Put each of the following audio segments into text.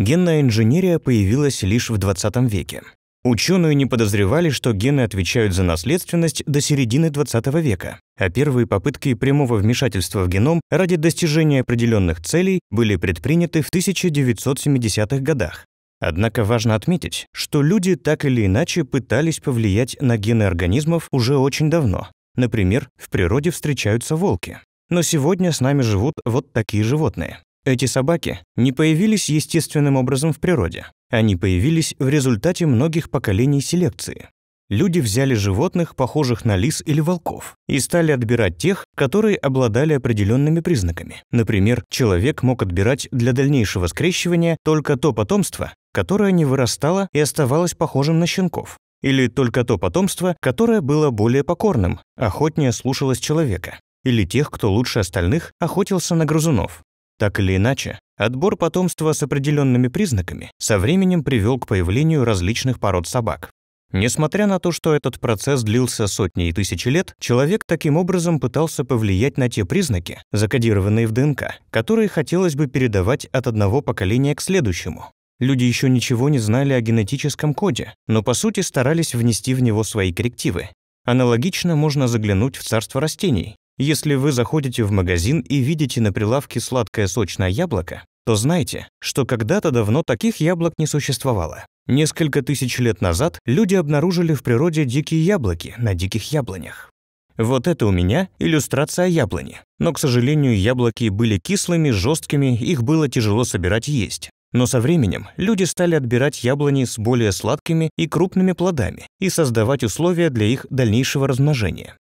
Генная инженерия появилась лишь в 20 веке. Ученые не подозревали, что гены отвечают за наследственность до середины 20 века, а первые попытки прямого вмешательства в геном ради достижения определенных целей были предприняты в 1970-х годах. Однако важно отметить, что люди так или иначе пытались повлиять на гены организмов уже очень давно. Например, в природе встречаются волки. Но сегодня с нами живут вот такие животные. Эти собаки не появились естественным образом в природе. Они появились в результате многих поколений селекции. Люди взяли животных, похожих на лис или волков, и стали отбирать тех, которые обладали определенными признаками. Например, человек мог отбирать для дальнейшего скрещивания только то потомство, которое не вырастало и оставалось похожим на щенков, или только то потомство, которое было более покорным, охотнее слушалось человека, или тех, кто лучше остальных охотился на грызунов, так или иначе, отбор потомства с определенными признаками со временем привел к появлению различных пород собак. Несмотря на то, что этот процесс длился сотни и тысячи лет, человек таким образом пытался повлиять на те признаки, закодированные в ДНК, которые хотелось бы передавать от одного поколения к следующему. Люди еще ничего не знали о генетическом коде, но по сути старались внести в него свои коррективы. Аналогично можно заглянуть в царство растений, если вы заходите в магазин и видите на прилавке сладкое сочное яблоко, то знайте, что когда-то давно таких яблок не существовало. Несколько тысяч лет назад люди обнаружили в природе дикие яблоки на диких яблонях. Вот это у меня иллюстрация яблони. Но, к сожалению, яблоки были кислыми, жесткими, их было тяжело собирать и есть. Но со временем люди стали отбирать яблони с более сладкими и крупными плодами и создавать условия для их дальнейшего размножения.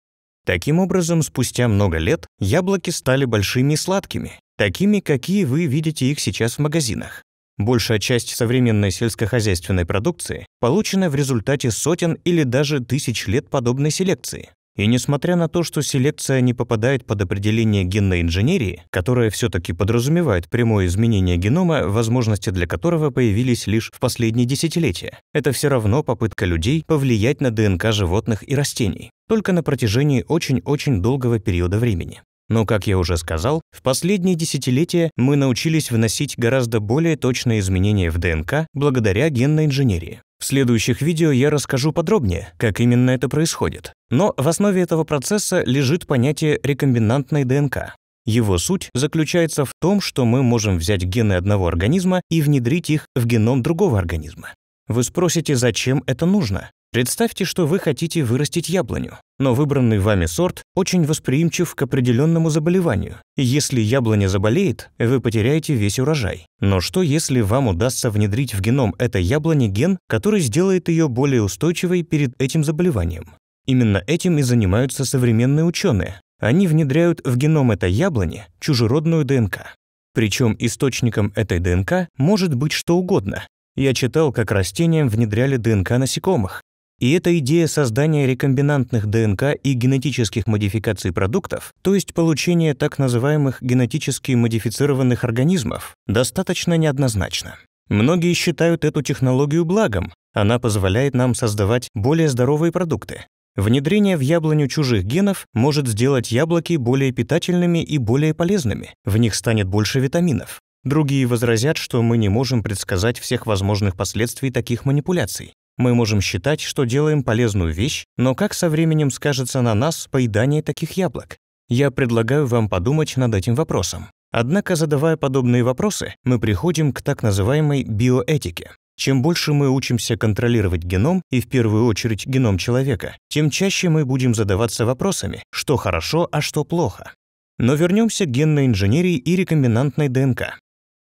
Таким образом, спустя много лет яблоки стали большими и сладкими, такими, какие вы видите их сейчас в магазинах. Большая часть современной сельскохозяйственной продукции получена в результате сотен или даже тысяч лет подобной селекции. И несмотря на то, что селекция не попадает под определение генной инженерии, которая все таки подразумевает прямое изменение генома, возможности для которого появились лишь в последние десятилетия, это все равно попытка людей повлиять на ДНК животных и растений, только на протяжении очень-очень долгого периода времени. Но, как я уже сказал, в последние десятилетия мы научились вносить гораздо более точные изменения в ДНК благодаря генной инженерии. В следующих видео я расскажу подробнее, как именно это происходит. Но в основе этого процесса лежит понятие рекомбинантной ДНК. Его суть заключается в том, что мы можем взять гены одного организма и внедрить их в геном другого организма. Вы спросите, зачем это нужно? Представьте, что вы хотите вырастить яблоню, но выбранный вами сорт очень восприимчив к определенному заболеванию. Если яблоня заболеет, вы потеряете весь урожай. Но что если вам удастся внедрить в геном этой яблони ген, который сделает ее более устойчивой перед этим заболеванием? Именно этим и занимаются современные ученые. Они внедряют в геном этой яблони чужеродную ДНК. Причем источником этой ДНК может быть что угодно. Я читал, как растениям внедряли ДНК насекомых, и эта идея создания рекомбинантных ДНК и генетических модификаций продуктов, то есть получения так называемых генетически модифицированных организмов, достаточно неоднозначна. Многие считают эту технологию благом, она позволяет нам создавать более здоровые продукты. Внедрение в яблоню чужих генов может сделать яблоки более питательными и более полезными, в них станет больше витаминов. Другие возразят, что мы не можем предсказать всех возможных последствий таких манипуляций. Мы можем считать, что делаем полезную вещь, но как со временем скажется на нас поедание таких яблок? Я предлагаю вам подумать над этим вопросом. Однако, задавая подобные вопросы, мы приходим к так называемой биоэтике. Чем больше мы учимся контролировать геном, и в первую очередь геном человека, тем чаще мы будем задаваться вопросами, что хорошо, а что плохо. Но вернемся к генной инженерии и рекомбинантной ДНК.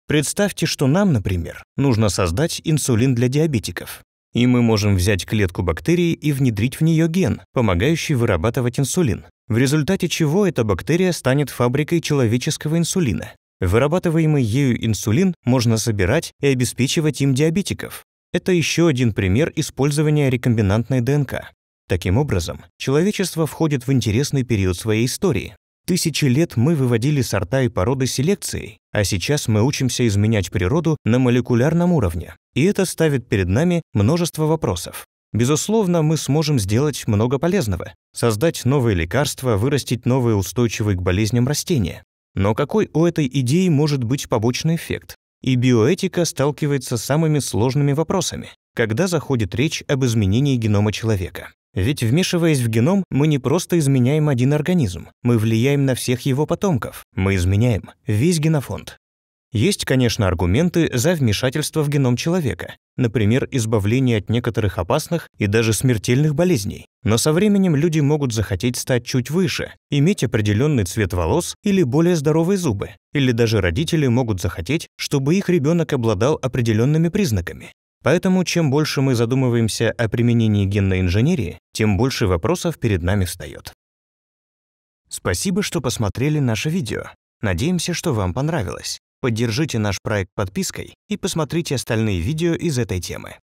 Представьте, что нам, например, нужно создать инсулин для диабетиков. И мы можем взять клетку бактерии и внедрить в нее ген, помогающий вырабатывать инсулин, в результате чего эта бактерия станет фабрикой человеческого инсулина. Вырабатываемый ею инсулин можно собирать и обеспечивать им диабетиков. Это еще один пример использования рекомбинантной ДНК. Таким образом, человечество входит в интересный период своей истории, Тысячи лет мы выводили сорта и породы селекцией, а сейчас мы учимся изменять природу на молекулярном уровне. И это ставит перед нами множество вопросов. Безусловно, мы сможем сделать много полезного. Создать новые лекарства, вырастить новые устойчивые к болезням растения. Но какой у этой идеи может быть побочный эффект? И биоэтика сталкивается с самыми сложными вопросами, когда заходит речь об изменении генома человека. Ведь вмешиваясь в геном, мы не просто изменяем один организм, мы влияем на всех его потомков, мы изменяем весь генофонд. Есть, конечно, аргументы за вмешательство в геном человека, например, избавление от некоторых опасных и даже смертельных болезней. Но со временем люди могут захотеть стать чуть выше, иметь определенный цвет волос или более здоровые зубы, или даже родители могут захотеть, чтобы их ребенок обладал определенными признаками. Поэтому чем больше мы задумываемся о применении генной инженерии, тем больше вопросов перед нами встает. Спасибо, что посмотрели наше видео. Надеемся, что вам понравилось. Поддержите наш проект подпиской и посмотрите остальные видео из этой темы.